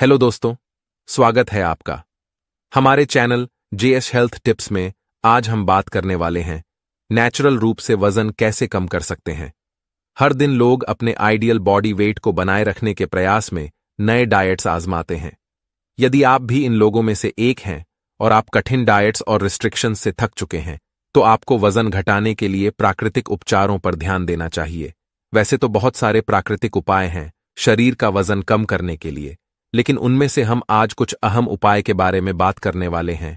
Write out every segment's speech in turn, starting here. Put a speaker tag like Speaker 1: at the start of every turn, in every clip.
Speaker 1: hello दोस्तों स्वागत है आपका हमारे चैनल जेएस हेल्थ टिप्स में आज हम बात करने वाले हैं नेचुरल रूप से वजन कैसे कम कर सकते हैं हर दिन लोग अपने आइडियल बॉडी वेट को बनाए रखने के प्रयास में नए डाइट्स आजमाते हैं यदि आप भी इन लोगों में से एक हैं और आप कठिन डाइट्स और रिस्ट्रिक्शन से थक चुके हैं तो आपको वजन घटाने के लिए प्राकृतिक उपचारों पर ध्यान देना चाहिए वैसे तो बहुत सारे प्राकृतिक उपाय हैं शरीर का वजन कम करने के लिए लेकिन उनमें से हम आज कुछ अहम उपाय के बारे में बात करने वाले हैं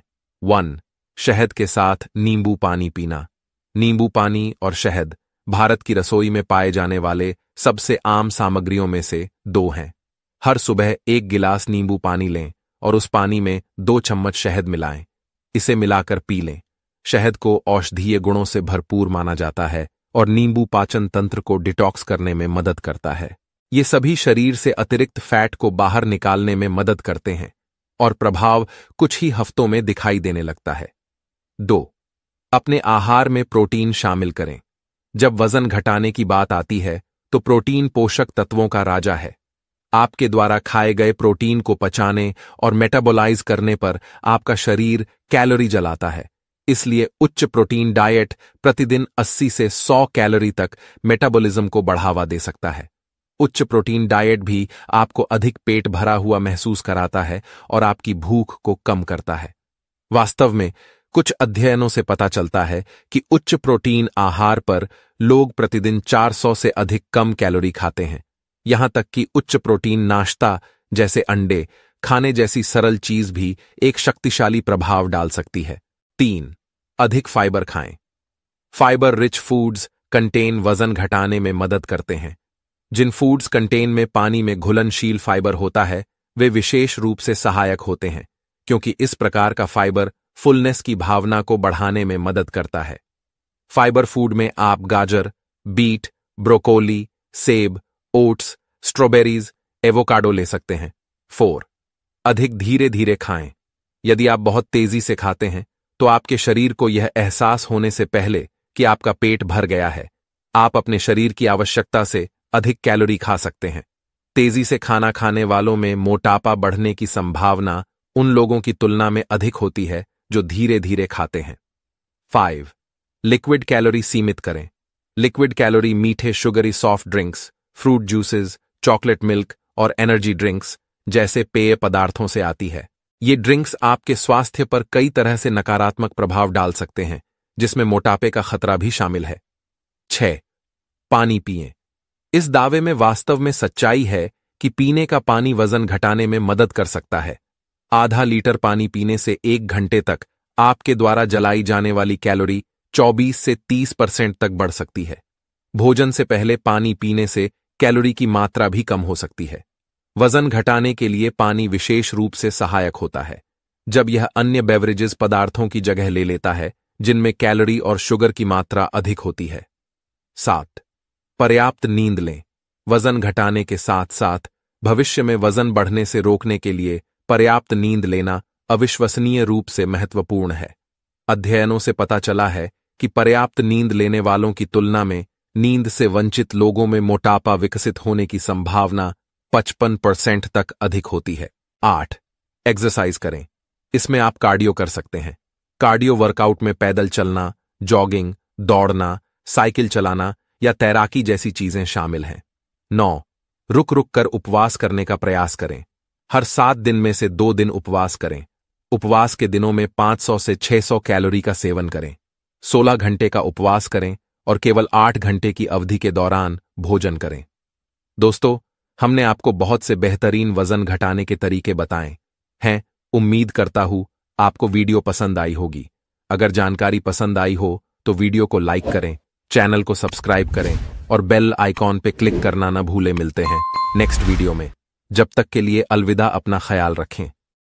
Speaker 1: वन शहद के साथ नींबू पानी पीना नींबू पानी और शहद भारत की रसोई में पाए जाने वाले सबसे आम सामग्रियों में से दो हैं हर सुबह एक गिलास नींबू पानी लें और उस पानी में दो चम्मच शहद मिलाएं इसे मिलाकर पी लें शहद को औषधीय गुणों से भरपूर माना जाता है और नींबू पाचन तंत्र को डिटॉक्स करने में मदद करता है ये सभी शरीर से अतिरिक्त फैट को बाहर निकालने में मदद करते हैं और प्रभाव कुछ ही हफ्तों में दिखाई देने लगता है दो अपने आहार में प्रोटीन शामिल करें जब वजन घटाने की बात आती है तो प्रोटीन पोषक तत्वों का राजा है आपके द्वारा खाए गए प्रोटीन को पचाने और मेटाबोलाइज करने पर आपका शरीर कैलोरी जलाता है इसलिए उच्च प्रोटीन डाइट प्रतिदिन 80 से 100 कैलोरी तक मेटाबॉलिज्म को बढ़ावा दे सकता है उच्च प्रोटीन डाइट भी आपको अधिक पेट भरा हुआ महसूस कराता है और आपकी भूख को कम करता है वास्तव में कुछ अध्ययनों से पता चलता है कि उच्च प्रोटीन आहार पर लोग प्रतिदिन 400 से अधिक कम कैलोरी खाते हैं यहां तक कि उच्च प्रोटीन नाश्ता जैसे अंडे खाने जैसी सरल चीज भी एक शक्तिशाली प्रभाव डाल सकती है तीन अधिक फाइबर खाएं फाइबर रिच फूड्स कंटेन वजन घटाने में मदद करते हैं जिन फूड्स कंटेन में पानी में घुलनशील फाइबर होता है वे विशेष रूप से सहायक होते हैं क्योंकि इस प्रकार का फाइबर फुलनेस की भावना को बढ़ाने में मदद करता है फाइबर फूड में आप गाजर बीट ब्रोकोली सेब ओट्स स्ट्रॉबेरीज एवोकाडो ले सकते हैं फोर अधिक धीरे धीरे खाएं यदि आप बहुत तेजी से खाते हैं तो आपके शरीर को यह एहसास होने से पहले कि आपका पेट भर गया है आप अपने शरीर की आवश्यकता से अधिक कैलोरी खा सकते हैं तेजी से खाना खाने वालों में मोटापा बढ़ने की संभावना उन लोगों की तुलना में अधिक होती है जो धीरे धीरे खाते हैं फाइव लिक्विड कैलोरी सीमित करें लिक्विड कैलोरी मीठे sugary soft drinks fruit juices chocolate milk और एनर्जी ड्रिंक्स जैसे पेय पदार्थों से आती है ये ड्रिंक्स आपके स्वास्थ्य पर कई तरह से नकारात्मक प्रभाव डाल सकते हैं जिसमें मोटापे का खतरा भी शामिल है छ पानी पिए इस दावे में वास्तव में सच्चाई है कि पीने का पानी वजन घटाने में मदद कर सकता है आधा लीटर पानी पीने से एक घंटे तक आपके द्वारा जलाई जाने वाली कैलोरी 24 से 30 परसेंट तक बढ़ सकती है भोजन से पहले पानी पीने से कैलोरी की मात्रा भी कम हो सकती है वजन घटाने के लिए पानी विशेष रूप से सहायक होता है जब यह अन्य बेवरेजेस पदार्थों की जगह ले लेता है जिनमें कैलोरी और शुगर की मात्रा अधिक होती है सात पर्याप्त नींद लें वजन घटाने के साथ साथ भविष्य में वजन बढ़ने से रोकने के लिए पर्याप्त नींद लेना अविश्वसनीय रूप से महत्वपूर्ण है अध्ययनों से पता चला है कि पर्याप्त नींद लेने वालों की तुलना में नींद से वंचित लोगों में मोटापा विकसित होने की संभावना 55 परसेंट तक अधिक होती है आठ एक्सरसाइज करें इसमें आप कार्डियो कर सकते हैं कार्डियो वर्कआउट में पैदल चलना जॉगिंग दौड़ना साइकिल चलाना या तैराकी जैसी चीजें शामिल हैं नौ रुक रुक कर उपवास करने का प्रयास करें हर सात दिन में से दो दिन उपवास करें उपवास के दिनों में 500 से 600 कैलोरी का सेवन करें 16 घंटे का उपवास करें और केवल 8 घंटे की अवधि के दौरान भोजन करें दोस्तों हमने आपको बहुत से बेहतरीन वजन घटाने के तरीके बताए हैं उम्मीद करता हूं आपको वीडियो पसंद आई होगी अगर जानकारी पसंद आई हो तो वीडियो को लाइक करें चैनल को सब्सक्राइब करें और बेल आइकॉन पे क्लिक करना ना भूले मिलते हैं नेक्स्ट वीडियो में जब तक के लिए अलविदा अपना ख्याल रखें